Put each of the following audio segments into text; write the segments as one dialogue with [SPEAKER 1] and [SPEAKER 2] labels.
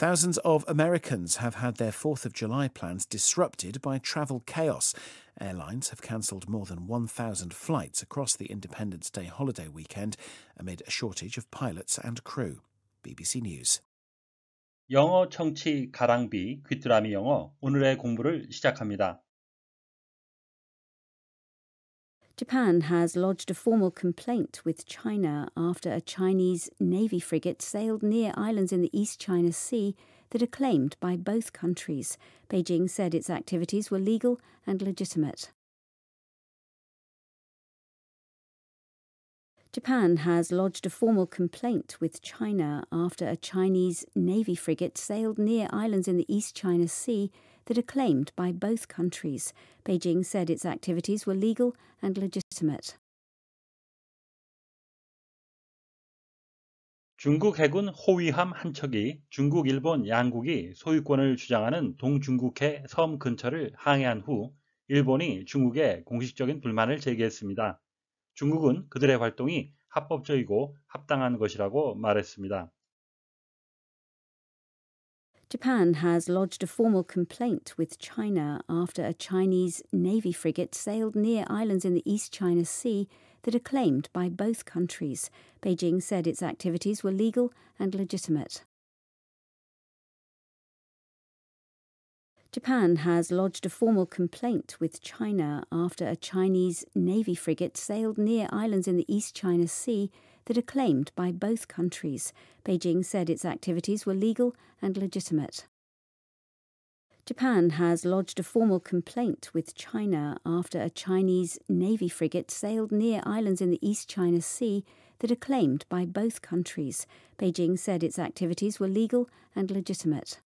[SPEAKER 1] Thousands of Americans have had their 4th of July plans disrupted by travel chaos. Airlines have cancelled more than 1,000 flights across the Independence Day holiday weekend amid a shortage of pilots and crew.
[SPEAKER 2] BBC News. 영어 청취 가랑비 귀뚜라미 영어 오늘의 공부를 시작합니다.
[SPEAKER 1] Japan has lodged a formal complaint with China after a Chinese Navy frigate sailed near islands in the East China Sea that are claimed by both countries. Beijing said its activities were legal and legitimate. Japan has lodged a formal complaint with China after a Chinese Navy frigate sailed near islands in the East China Sea that are claimed by both countries. Beijing said its activities were legal and legitimate.
[SPEAKER 2] 중국 해군 호위함 한 척이 중국, 일본, 양국이 소유권을 주장하는 동중국해 섬 근처를 항해한 후 일본이 중국에 공식적인 불만을 제기했습니다. 중국은 그들의 활동이 합법적이고 합당한 것이라고 말했습니다.
[SPEAKER 1] Japan has lodged a formal complaint with China after a Chinese Navy frigate sailed near islands in the East China Sea that are claimed by both countries. Beijing said its activities were legal and legitimate. Japan has lodged a formal complaint with China after a Chinese Navy frigate sailed near islands in the East China Sea that are claimed by both countries. Beijing said its activities were legal and legitimate. Japan has lodged a formal complaint with China after a Chinese Navy frigate sailed near islands in the East China Sea that are claimed by both countries. Beijing said its activities were legal and legitimate.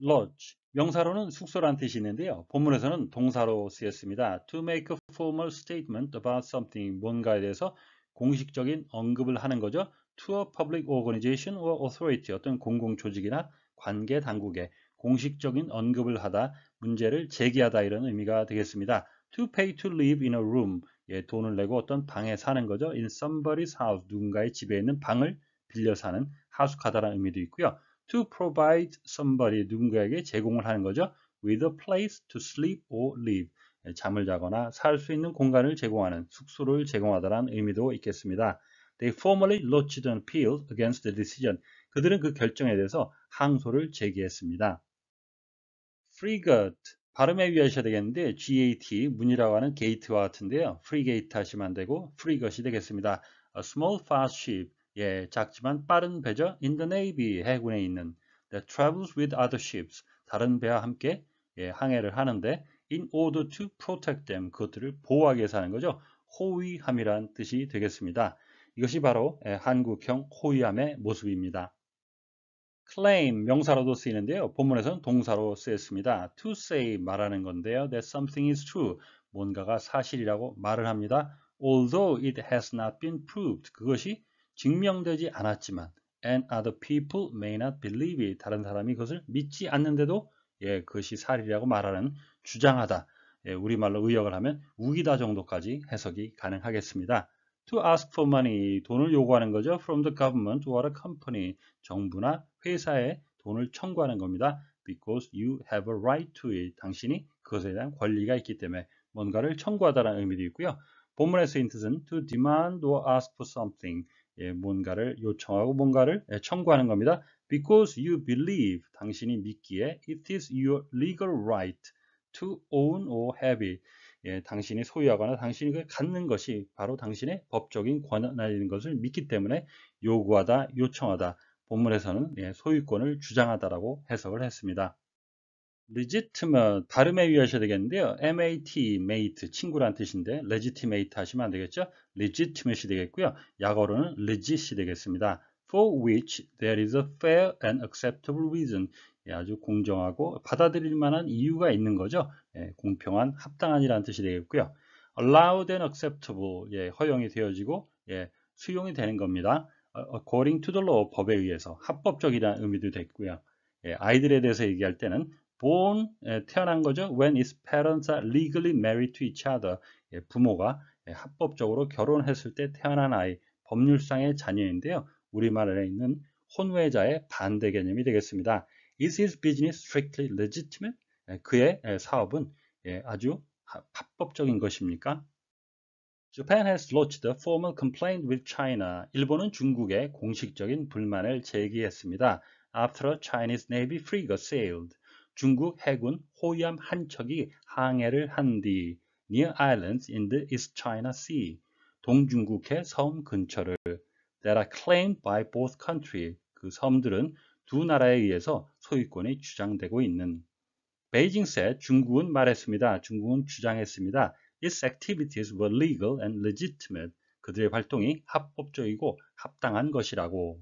[SPEAKER 2] Lodge 명사로는 숙소란 뜻이 있는데요. 본문에서는 동사로 쓰였습니다. To make a formal statement about something, 뭔가에 대해서 공식적인 언급을 하는 거죠. To a public organization or authority, 어떤 공공조직이나 관계 당국에 공식적인 언급을 하다, 문제를 제기하다 이런 의미가 되겠습니다. To pay to live in a room, 예, 돈을 내고 어떤 방에 사는 거죠. In somebody's house, 누군가의 집에 있는 방을 빌려 사는 하숙하다라는 의미도 있고요. to provide somebody 누군가에게 제공을 하는 거죠. with a place to sleep or live 잠을 자거나 살 수 있는 공간을 제공하는 숙소를 제공하다라는 의미도 있겠습니다. They formally lodged an appeal against the decision. 그들은 그 결정에 대해서 항소를 제기했습니다. Frigate 발음에 유의하셔야 되겠는데 GAT 문이라고 하는 게이트와 같은데요. Frigate 하시면 안 되고 Frigate이 되겠습니다. A small fast ship 예, 작지만 빠른 배죠. In the Navy, 해군에 있는 that travels with other ships, 다른 배와 함께 예, 항해를 하는데 in order to protect them, 그것들을 보호하게사는 거죠. 호위함이란 뜻이 되겠습니다. 이것이 바로 예, 한국형 호위함의 모습입니다. claim 명사로도 쓰이는데요. 본문에서는 동사로 쓰였습니다. to say 말하는 건데요. that something is true. 뭔가가 사실이라고 말을 합니다. although it has not been proved. 그것이 증명되지 않았지만 and other people may not believe it. 다른 사람이 그것을 믿지 않는데도 예, 그것이 사리라고 말하는 주장하다. 예, 우리말로 의역을 하면 우기다 정도까지 해석이 가능하겠습니다. To ask for money, 돈을 요구하는 거죠. From the government or a company, 정부나 회사에 돈을 청구하는 겁니다. Because you have a right to it. 당신이 그것에 대한 권리가 있기 때문에 뭔가를 청구하다는 의미도 있고요. 본문에서인 뜻은 to demand or ask for something. 예, 뭔가를 요청하고 뭔가를 예, 청구하는 겁니다. Because you believe, 당신이 믿기에 it is your legal right to own or have it. 예, 당신이 소유하거나 당신이 갖는 것이 바로 당신의 법적인 권한인 것을 믿기 때문에 요구하다, 요청하다, 본문에서는 예, 소유권을 주장하다라고 해석을 했습니다. legitimate 발음에 의하셔야 되겠는데요. MAT, mate, 친구란 뜻인데 legitimate 하시면 안 되겠죠? legitimate이 되겠고요. 약어로는 legit이 되겠습니다. for which there is a fair and acceptable reason 예, 아주 공정하고 받아들일 만한 이유가 있는 거죠. 예, 공평한, 합당한이라는 뜻이 되겠고요. allowed and acceptable 예, 허용이 되어지고 예, 수용이 되는 겁니다. 어, according to the law 법에 의해서 합법적이라는 의미도 됐고요. 예, 아이들에 대해서 얘기할 때는 born 태어난 거죠. When i s parents are legally married to each other. 부모가 합법적으로 결혼했을 때 태어난 아이, 법률상의 자녀인데요. 우리말에 있는 혼외자의 반대 개념이 되겠습니다. Is his business strictly legitimate? 그의 사업은 아주 합법적인 것입니까? Japan has lodged a formal complaint with China. 일본은 중국에 공식적인 불만을 제기했습니다. After a Chinese Navy frigate sailed. 중국 해군 호위함 한 척이 항해를 한뒤 near islands in the East China Sea 동중국해 섬 근처를 that are claimed by both countries 그 섬들은 두 나라에 의해서 소유권이 주장되고 있는 베이징 셋 중국은 말했습니다. 중국은 주장했습니다. Its activities were legal and legitimate. 그들의 활동이 합법적이고 합당한 것이라고.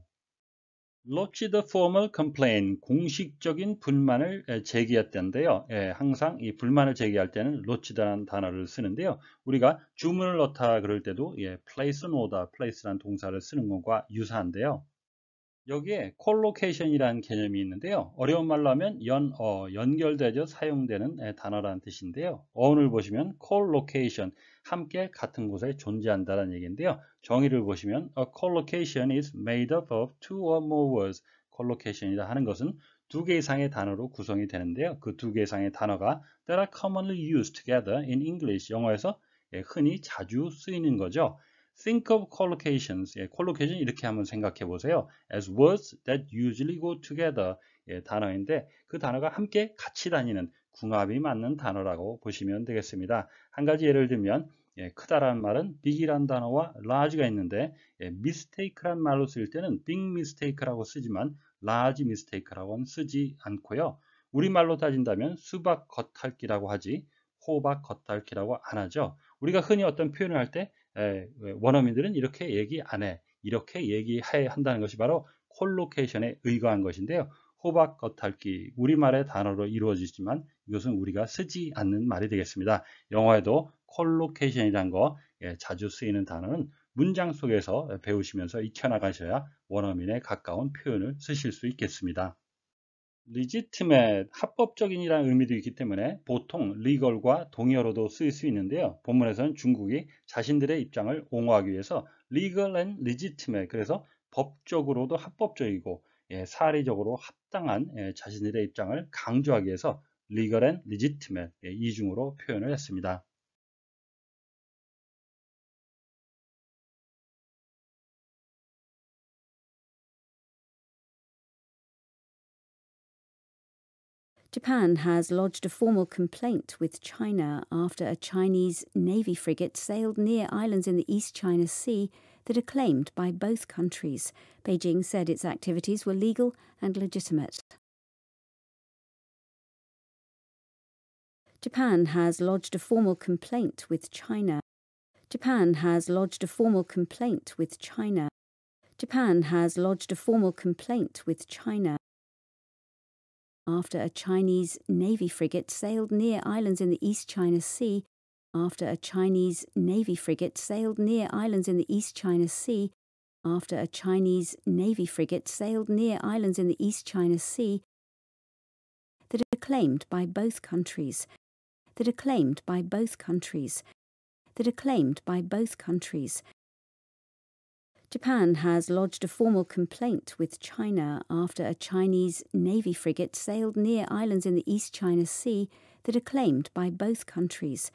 [SPEAKER 2] Lodge the f o r m a c o m p l a i n 공식적인 불만을 제기했던데요. 예, 항상 이 불만을 제기할 때는 lodge 라는 단어를 쓰는데요. 우리가 주문을 넣다 그럴 때도 예, place an order, place라는 동사를 쓰는 것과 유사한데요. 여기에 collocation이라는 개념이 있는데요. 어려운 말로 하면 연, 어, 연결되죠 사용되는 단어라는 뜻인데요. 어원을 보시면 collocation, 함께 같은 곳에 존재한다는 얘기인데요. 정의를 보시면 a collocation is made up of two or more words. c o l l o c a t i o n 이다 하는 것은 두 개 이상의 단어로 구성이 되는데요. 그 두 개 이상의 단어가 that are commonly used together in English 영어에서 흔히 자주 쓰이는 거죠. Think of collocations, 예, collocation 이렇게 한번 생각해 보세요. As words that usually go together, 예, 단어인데 그 단어가 함께 같이 다니는 궁합이 맞는 단어라고 보시면 되겠습니다. 한 가지 예를 들면 예, 크다라는 말은 big이란 단어와 large가 있는데 예, mistake란 말로 쓸 때는 big mistake라고 쓰지만 large mistake라고는 쓰지 않고요. 우리말로 따진다면 수박 겉핥기라고 하지 호박 겉핥기라고 안 하죠. 우리가 흔히 어떤 표현을 할때 예, 원어민들은 이렇게 얘기 안 해. 이렇게 얘기해야 한다는 것이 바로 콜로케이션에 의거한 것인데요. 호박 겉핥기 우리말의 단어로 이루어지지만 이것은 우리가 쓰지 않는 말이 되겠습니다. 영어에도 콜로케이션이란 거 예, 자주 쓰이는 단어는 문장 속에서 배우시면서 익혀나가셔야 원어민에 가까운 표현을 쓰실 수 있겠습니다. 리지트 i 합법적인이라는 의미도 있기 때문에 보통 리걸과 동의어로도 쓰일 수 있는데요. 본문에서는 중국이 자신들의 입장을 옹호하기 위해서 리걸 g 리지트 n t 그래서 법적으로도 합법적이고 사례적으로 합당한 자신들의 입장을 강조하기 위해서 legal and legitimate 이중으로 표현을 했습니다.
[SPEAKER 1] Japan has lodged a formal complaint with China after a Chinese Navy frigate sailed near islands in the East China Sea that are claimed by both countries. Beijing said its activities were legal and legitimate. Japan has lodged a formal complaint with China. Japan has lodged a formal complaint with China. Japan has lodged a formal complaint with China after a Chinese Navy frigate sailed near islands in the East China Sea after a Chinese Navy frigate sailed near islands in the East China Sea after a Chinese Navy frigate sailed near islands in the East China Sea that are claimed by both countries, that are claimed by both countries, that are claimed by both countries. Japan has lodged a formal complaint with China after a Chinese Navy frigate sailed near islands in the East China Sea that are claimed by both countries.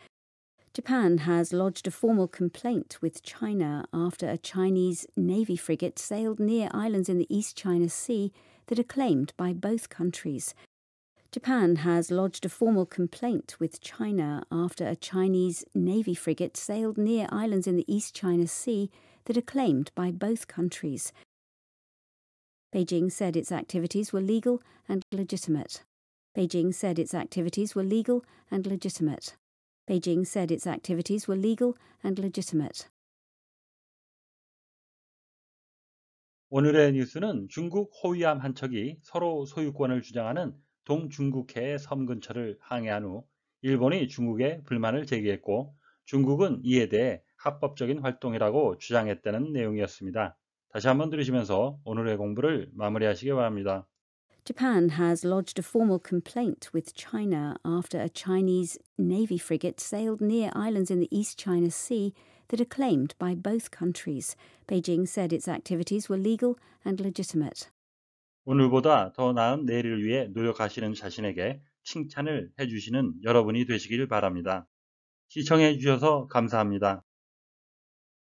[SPEAKER 1] Japan has lodged a formal complaint with China after a Chinese Navy frigate sailed near islands in the East China Sea that are claimed by both countries. Japan has lodged a formal complaint with China after a Chinese Navy frigate sailed near islands in the East China Sea that are claimed by both countries. Beijing said its activities were legal and legitimate. Beijing said its activities were legal and legitimate. Beijing said its activities were legal and legitimate.
[SPEAKER 2] 오늘의 뉴스는 중국 호위함 한 척이 서로 소유권을 주장하는 동중국해의 섬 근처를 항해한 후 일본이 중국에 불만을 제기했고 중국은 이에 대해 합법적인 활동이라고 주장했다는 내용이었습니다. 다시 한번 들으시면서 오늘의 공부를 마무리하시기 바랍니다.
[SPEAKER 1] Japan has lodged a formal complaint with China after a Chinese Navy frigate sailed near islands in the East China Sea that are claimed by both countries. Beijing said its activities were legal and legitimate.
[SPEAKER 2] 오늘보다 더 나은 내일을 위해 노력하시는 자신에게 칭찬을 해주시는 여러분이 되시길 바랍니다. 시청해 주셔서 감사합니다.